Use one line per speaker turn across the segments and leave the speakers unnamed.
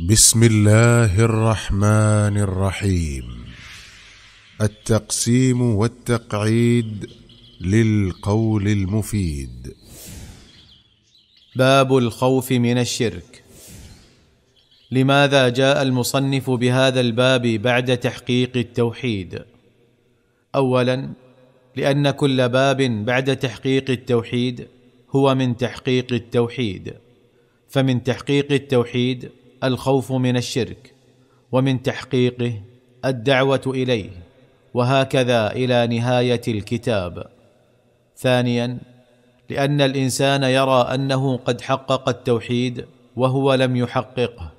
بسم الله الرحمن الرحيم التقسيم والتقعيد للقول المفيد باب الخوف من الشرك لماذا جاء المصنف بهذا الباب بعد تحقيق التوحيد اولا لان كل باب بعد تحقيق التوحيد هو من تحقيق التوحيد فمن تحقيق التوحيد الخوف من الشرك ومن تحقيقه الدعوه اليه وهكذا الى نهايه الكتاب ثانيا لان الانسان يرى انه قد حقق التوحيد وهو لم يحققه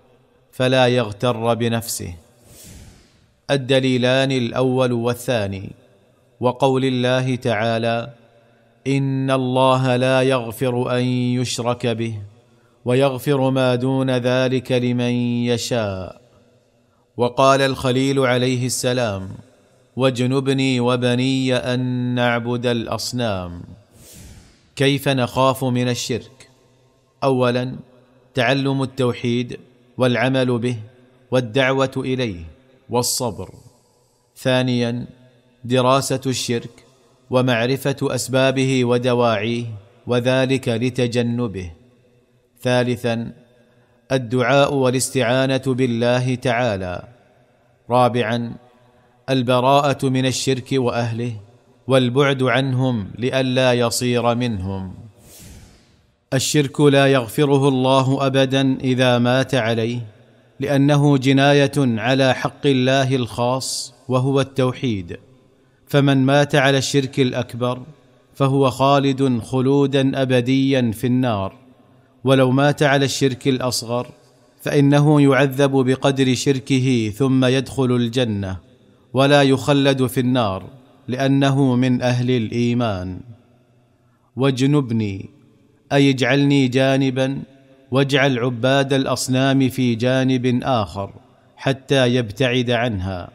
فلا يغتر بنفسه الدليلان الاول والثاني وقول الله تعالى ان الله لا يغفر ان يشرك به ويغفر ما دون ذلك لمن يشاء وقال الخليل عليه السلام واجنبني وبني ان نعبد الاصنام كيف نخاف من الشرك اولا تعلم التوحيد والعمل به والدعوه اليه والصبر ثانيا دراسه الشرك ومعرفه اسبابه ودواعيه وذلك لتجنبه ثالثا الدعاء والاستعانه بالله تعالى رابعا البراءه من الشرك واهله والبعد عنهم لئلا يصير منهم الشرك لا يغفره الله ابدا اذا مات عليه لانه جنايه على حق الله الخاص وهو التوحيد فمن مات على الشرك الاكبر فهو خالد خلودا ابديا في النار ولو مات على الشرك الاصغر فانه يعذب بقدر شركه ثم يدخل الجنه ولا يخلد في النار لانه من اهل الايمان واجنبني اي اجعلني جانبا واجعل عباد الاصنام في جانب اخر حتى يبتعد عنها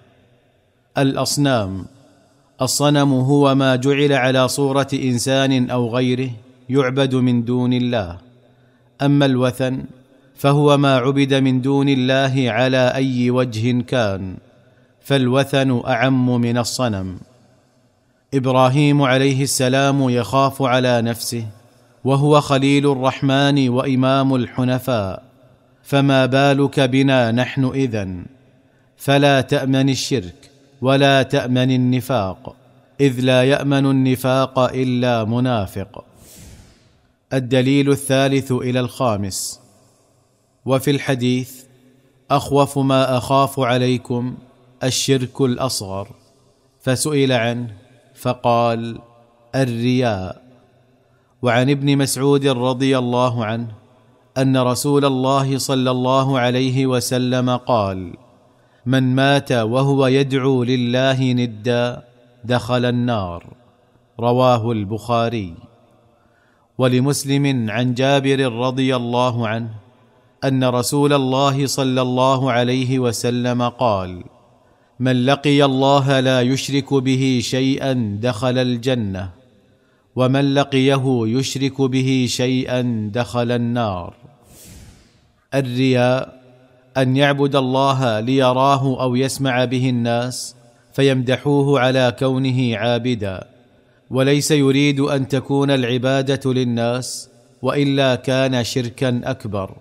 الاصنام الصنم هو ما جعل على صوره انسان او غيره يعبد من دون الله اما الوثن فهو ما عبد من دون الله على اي وجه كان فالوثن اعم من الصنم ابراهيم عليه السلام يخاف على نفسه وهو خليل الرحمن وامام الحنفاء فما بالك بنا نحن اذن فلا تامن الشرك ولا تامن النفاق اذ لا يامن النفاق الا منافق الدليل الثالث الى الخامس وفي الحديث اخوف ما اخاف عليكم الشرك الاصغر فسئل عنه فقال الرياء وعن ابن مسعود رضي الله عنه ان رسول الله صلى الله عليه وسلم قال من مات وهو يدعو لله ندا دخل النار رواه البخاري ولمسلم عن جابر رضي الله عنه ان رسول الله صلى الله عليه وسلم قال من لقي الله لا يشرك به شيئا دخل الجنه ومن لقيه يشرك به شيئا دخل النار الرياء ان يعبد الله ليراه او يسمع به الناس فيمدحوه على كونه عابدا وليس يريد ان تكون العباده للناس والا كان شركا اكبر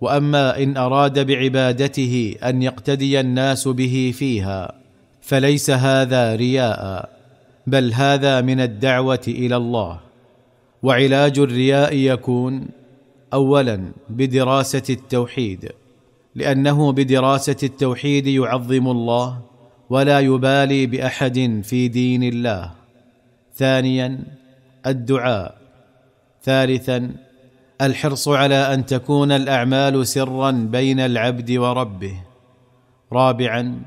واما ان اراد بعبادته ان يقتدي الناس به فيها فليس هذا رياء بل هذا من الدعوه الى الله وعلاج الرياء يكون اولا بدراسه التوحيد لانه بدراسه التوحيد يعظم الله ولا يبالي باحد في دين الله ثانيا الدعاء ثالثا الحرص على ان تكون الاعمال سرا بين العبد وربه رابعا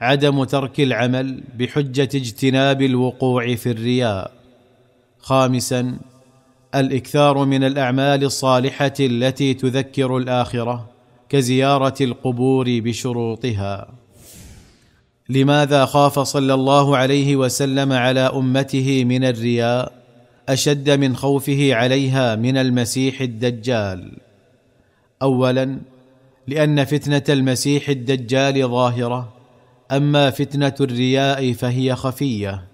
عدم ترك العمل بحجه اجتناب الوقوع في الرياء خامسا الاكثار من الاعمال الصالحه التي تذكر الاخره كزياره القبور بشروطها لماذا خاف صلى الله عليه وسلم على امته من الرياء اشد من خوفه عليها من المسيح الدجال اولا لان فتنه المسيح الدجال ظاهره اما فتنه الرياء فهي خفيه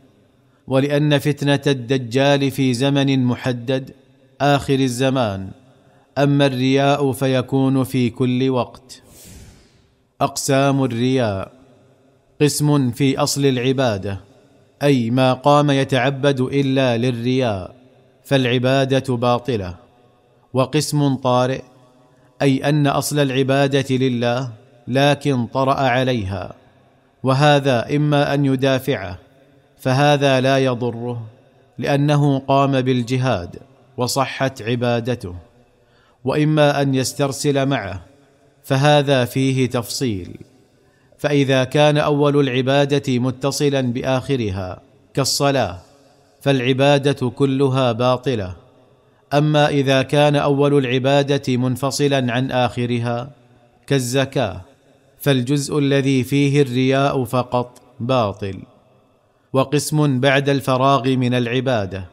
ولان فتنه الدجال في زمن محدد اخر الزمان اما الرياء فيكون في كل وقت اقسام الرياء قسم في اصل العباده اي ما قام يتعبد الا للرياء فالعباده باطله وقسم طارئ اي ان اصل العباده لله لكن طرا عليها وهذا اما ان يدافعه فهذا لا يضره لانه قام بالجهاد وصحت عبادته واما ان يسترسل معه فهذا فيه تفصيل فاذا كان اول العباده متصلا باخرها كالصلاه فالعباده كلها باطله اما اذا كان اول العباده منفصلا عن اخرها كالزكاه فالجزء الذي فيه الرياء فقط باطل وقسم بعد الفراغ من العباده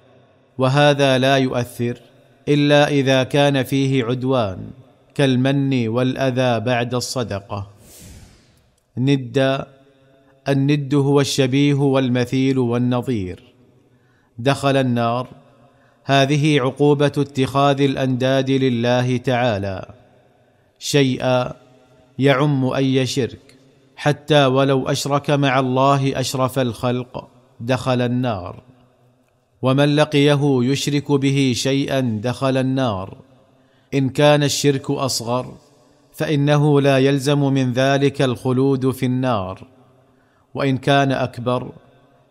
وهذا لا يؤثر الا اذا كان فيه عدوان كالمن والاذى بعد الصدقه ندا الند هو الشبيه والمثيل والنظير دخل النار هذه عقوبه اتخاذ الانداد لله تعالى شيئا يعم اي شرك حتى ولو اشرك مع الله اشرف الخلق دخل النار ومن لقيه يشرك به شيئا دخل النار ان كان الشرك اصغر فانه لا يلزم من ذلك الخلود في النار وان كان اكبر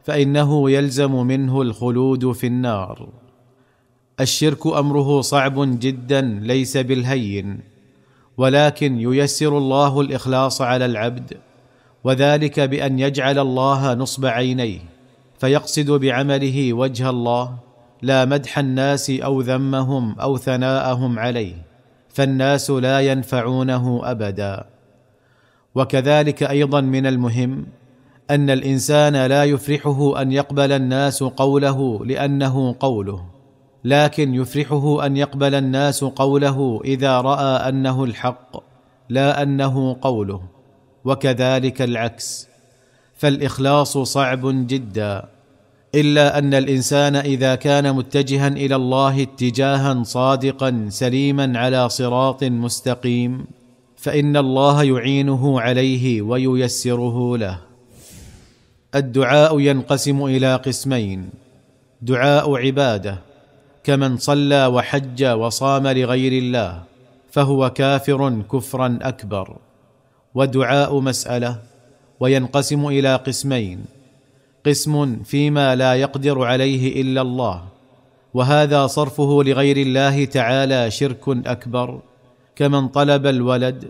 فانه يلزم منه الخلود في النار الشرك امره صعب جدا ليس بالهين ولكن ييسر الله الاخلاص على العبد وذلك بان يجعل الله نصب عينيه فيقصد بعمله وجه الله لا مدح الناس او ذمهم او ثناءهم عليه فالناس لا ينفعونه ابدا وكذلك ايضا من المهم ان الانسان لا يفرحه ان يقبل الناس قوله لانه قوله لكن يفرحه ان يقبل الناس قوله اذا راى انه الحق لا انه قوله وكذلك العكس فالاخلاص صعب جدا الا ان الانسان اذا كان متجها الى الله اتجاها صادقا سليما على صراط مستقيم فان الله يعينه عليه وييسره له الدعاء ينقسم الى قسمين دعاء عباده كمن صلى وحج وصام لغير الله فهو كافر كفرا اكبر ودعاء مساله وينقسم الى قسمين قسم فيما لا يقدر عليه الا الله وهذا صرفه لغير الله تعالى شرك اكبر كمن طلب الولد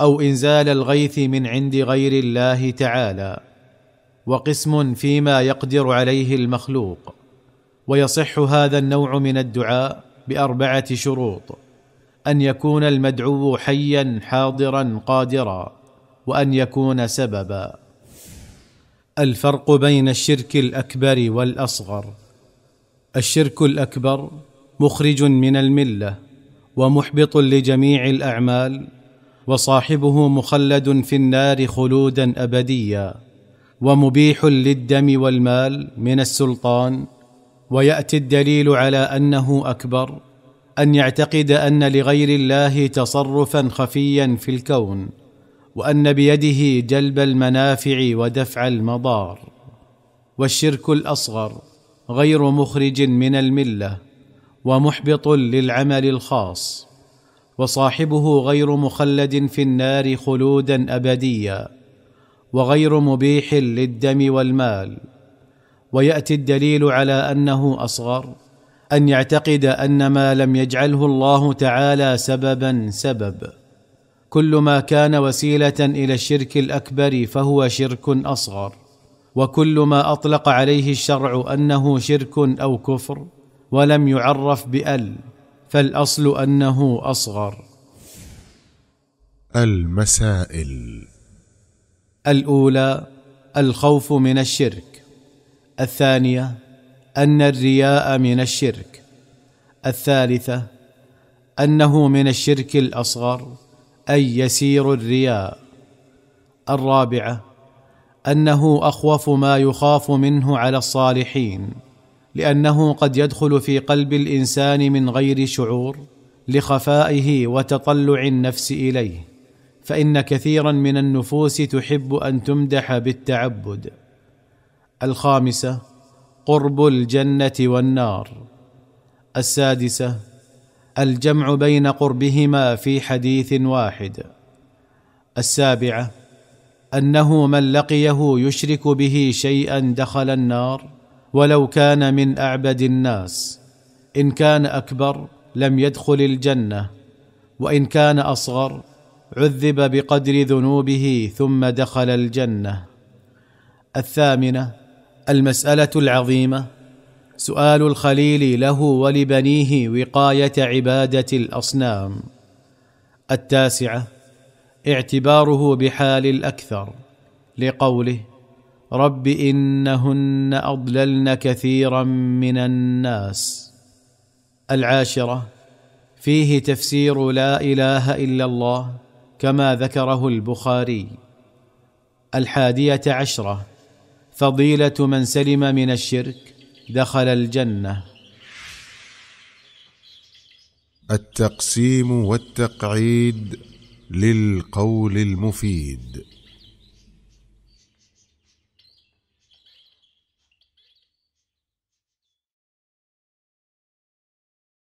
او انزال الغيث من عند غير الله تعالى وقسم فيما يقدر عليه المخلوق ويصح هذا النوع من الدعاء باربعه شروط ان يكون المدعو حيا حاضرا قادرا وان يكون سببا الفرق بين الشرك الاكبر والاصغر الشرك الاكبر مخرج من المله ومحبط لجميع الاعمال وصاحبه مخلد في النار خلودا ابديا ومبيح للدم والمال من السلطان وياتي الدليل على انه اكبر ان يعتقد ان لغير الله تصرفا خفيا في الكون وان بيده جلب المنافع ودفع المضار والشرك الاصغر غير مخرج من المله ومحبط للعمل الخاص وصاحبه غير مخلد في النار خلودا ابديا وغير مبيح للدم والمال وياتي الدليل على انه اصغر ان يعتقد ان ما لم يجعله الله تعالى سببا سبب كل ما كان وسيله الى الشرك الاكبر فهو شرك اصغر وكل ما اطلق عليه الشرع انه شرك او كفر ولم يعرف بال فالاصل انه اصغر المسائل الاولى الخوف من الشرك الثانيه ان الرياء من الشرك الثالثه انه من الشرك الاصغر اي يسير الرياء الرابعه انه اخوف ما يخاف منه على الصالحين لانه قد يدخل في قلب الانسان من غير شعور لخفائه وتطلع النفس اليه فان كثيرا من النفوس تحب ان تمدح بالتعبد الخامسه قرب الجنه والنار السادسه الجمع بين قربهما في حديث واحد السابعه انه من لقيه يشرك به شيئا دخل النار ولو كان من اعبد الناس ان كان اكبر لم يدخل الجنه وان كان اصغر عذب بقدر ذنوبه ثم دخل الجنه الثامنه المساله العظيمه سؤال الخليل له ولبنيه وقايه عباده الاصنام التاسعه اعتباره بحال الاكثر لقوله رب انهن اضللن كثيرا من الناس العاشره فيه تفسير لا اله الا الله كما ذكره البخاري الحاديه عشره فضيله من سلم من الشرك دخل الجنه التقسيم والتقعيد للقول المفيد